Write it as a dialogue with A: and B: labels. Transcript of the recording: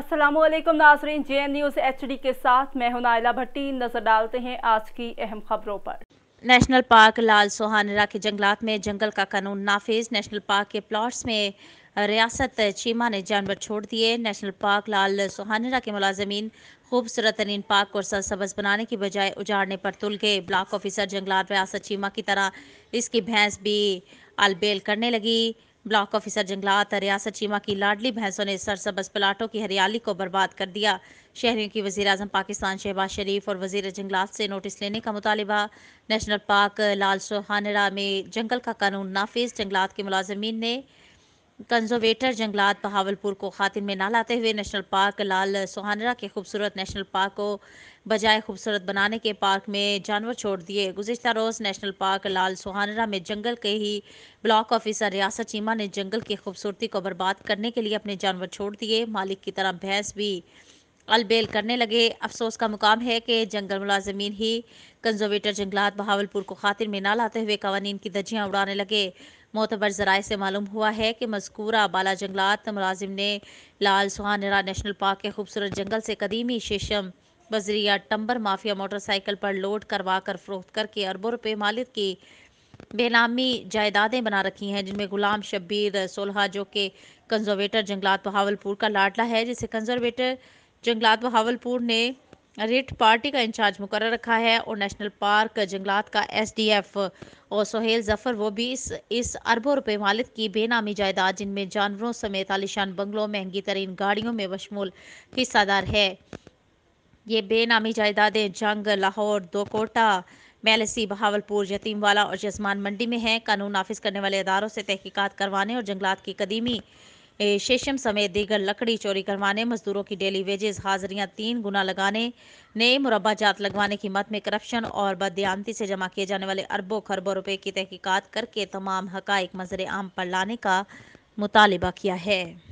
A: असलम नाजरीन J N news H D के साथ मैं हूं नायला भट्टी नज़र डालते हैं आज की अहम खबरों पर नेशनल पार्क लाल सोहानरा के जंगलात में जंगल का कानून नाफिज नेशनल पार्क के प्लॉट्स में रियासत चीमा ने जानवर छोड़ दिए नेशनल पार्क लाल सोहानरा के मुलाजमीन खूबसूरत तरीन पार्क को सरसब्ज बनाने की बजाय उजाड़ने पर तुल गए ब्लॉक ऑफिसर जंगलात रियासत चीमा की तरह इसकी भैंस भी अलबेल करने लगी ब्लॉक ऑफिसर जंगलात रियासत चीमा की लाडली भैंसों ने सरसब्ज प्लाटों की हरियाली को बर्बाद कर दिया शहरियों की वजी अजम पाकिस्तान शहबाज शरीफ और वजीर जंगलात से नोटिस लेने का मुतालबा नेशनल पार्क लाल सोहानरा में जंगल का कानून नाफिज जंगलात के मुलाजमीन ने कंजर्वेटर जंगलात बहावलपुर को खातिर में ना लाते हुए नेशनल पार्क लाल सोहानरा के खूबसूरत नेशनल पार्क को बजाय खूबसूरत बनाने के पार्क में जानवर छोड़ दिए गुजशत रोज़ नेशनल पार्क लाल सोहानरा में जंगल के ही ब्लॉक ऑफिसर रियासत चीमा ने जंगल की खूबसूरती को बर्बाद करने के लिए अपने जानवर छोड़ दिए मालिक की तरह भैंस भी अलबेल करने लगे अफसोस का मुकाम है कि जंगल मुलाजमीन ही कंजर्वेटर जंगलात बहावलपुर को खातिर में ना लाते हुए कवानीन की धज्जियाँ उड़ाने लगे मोतबर जराए से मालूम हुआ है कि मजकूरा बाला जंगलात मुलाजिम ने लाल सुहानरा नेशनल पार्क के खूबसूरत जंगल से कदीमी शीशम बजरिया टम्बर माफिया मोटरसाइकिल पर लोड करवा कर फरोख्त करके अरबों रुपये मालिक की बेनामी जायदादें बना रखी हैं जिनमें गुलाम शब्बीर सोलह जो कि कंजर्वेटर जंगलात बहावलपुर का लाडला है जिसे कंजर्वेटर जंगलात बहावलपुर ने रिट पार्टी का इंचार्ज मुकर रखा है और नेशनल पार्क जंगलात का एसडीएफ और सोहेल जफर वो भी इस इस अरबों रुपए मालिक की बेनामी जायदाद जिनमें जानवरों समेत आलिशान बंगलों महंगी तरीन गाड़ियों में बशमूल हिस्सादार है ये बेनामी जायदादें जंग लाहौर दोकोटा मेलसी बहावलपुर यतीमवाला और जजमान मंडी में हैं कानून नाफिज करने वाले अदारों से तहकीकत करवाने और जंगलात की कदीमी शेषम समेत दीगर लकड़ी चोरी करवाने मजदूरों की डेली वेजेस हाजिरियां तीन गुना लगाने नए मुरबा जात लगवाने की मत में करप्शन और बदियामती से जमा किए जाने वाले अरबों खरबों रुपए की तहकीकात करके तमाम हकाइक मंजर आम पर लाने का मुतालबा किया है